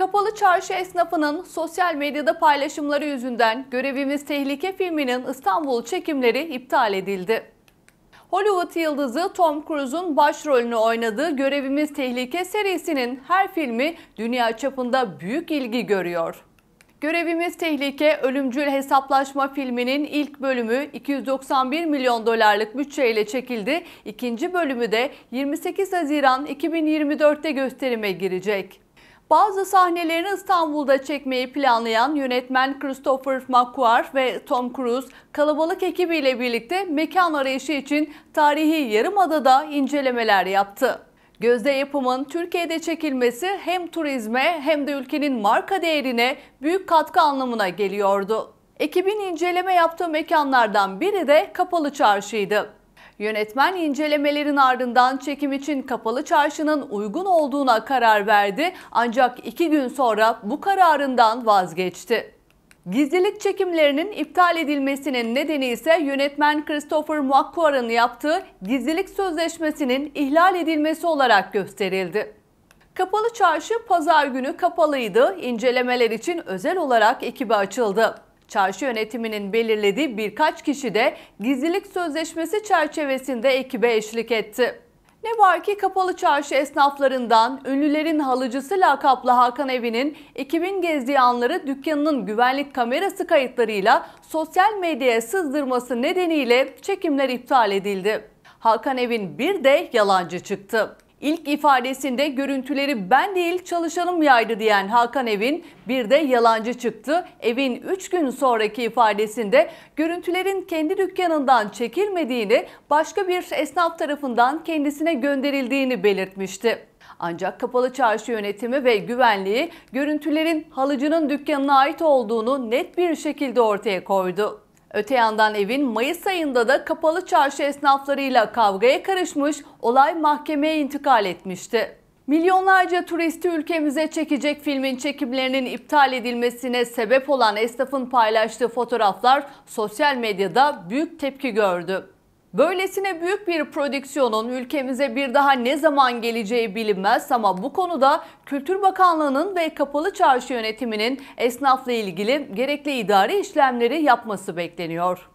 Kapalı çarşı esnafının sosyal medyada paylaşımları yüzünden Görevimiz Tehlike filminin İstanbul çekimleri iptal edildi. Hollywood yıldızı Tom Cruise'un başrolünü oynadığı Görevimiz Tehlike serisinin her filmi dünya çapında büyük ilgi görüyor. Görevimiz Tehlike Ölümcül Hesaplaşma filminin ilk bölümü 291 milyon dolarlık bütçeyle çekildi. İkinci bölümü de 28 Haziran 2024'te gösterime girecek. Bazı sahnelerini İstanbul'da çekmeyi planlayan yönetmen Christopher McQuarrie ve Tom Cruise kalabalık ekibiyle birlikte mekan arayışı için tarihi Yarımada'da incelemeler yaptı. Gözde yapımın Türkiye'de çekilmesi hem turizme hem de ülkenin marka değerine büyük katkı anlamına geliyordu. Ekibin inceleme yaptığı mekanlardan biri de Kapalı Çarşı'ydı. Yönetmen incelemelerin ardından çekim için kapalı çarşının uygun olduğuna karar verdi ancak iki gün sonra bu kararından vazgeçti. Gizlilik çekimlerinin iptal edilmesinin nedeni ise yönetmen Christopher McQuarrie'ın yaptığı gizlilik sözleşmesinin ihlal edilmesi olarak gösterildi. Kapalı çarşı pazar günü kapalıydı. İncelemeler için özel olarak ekibi açıldı. Çarşı yönetiminin belirlediği birkaç kişi de gizlilik sözleşmesi çerçevesinde ekibe eşlik etti. Ne var ki kapalı çarşı esnaflarından ünlülerin halıcısı lakaplı Hakan Evi'nin 2000 gezdiği anları dükkanının güvenlik kamerası kayıtlarıyla sosyal medyaya sızdırması nedeniyle çekimler iptal edildi. Hakan Evin bir de yalancı çıktı. İlk ifadesinde görüntüleri ben değil çalışanım yaydı diyen Hakan Evin bir de yalancı çıktı. Evin 3 gün sonraki ifadesinde görüntülerin kendi dükkanından çekilmediğini başka bir esnaf tarafından kendisine gönderildiğini belirtmişti. Ancak kapalı çarşı yönetimi ve güvenliği görüntülerin halıcının dükkanına ait olduğunu net bir şekilde ortaya koydu. Öte yandan evin Mayıs ayında da kapalı çarşı esnaflarıyla kavgaya karışmış, olay mahkemeye intikal etmişti. Milyonlarca turisti ülkemize çekecek filmin çekimlerinin iptal edilmesine sebep olan esnafın paylaştığı fotoğraflar sosyal medyada büyük tepki gördü. Böylesine büyük bir prodüksiyonun ülkemize bir daha ne zaman geleceği bilinmez ama bu konuda Kültür Bakanlığı'nın ve Kapalı Çarşı yönetiminin esnafla ilgili gerekli idari işlemleri yapması bekleniyor.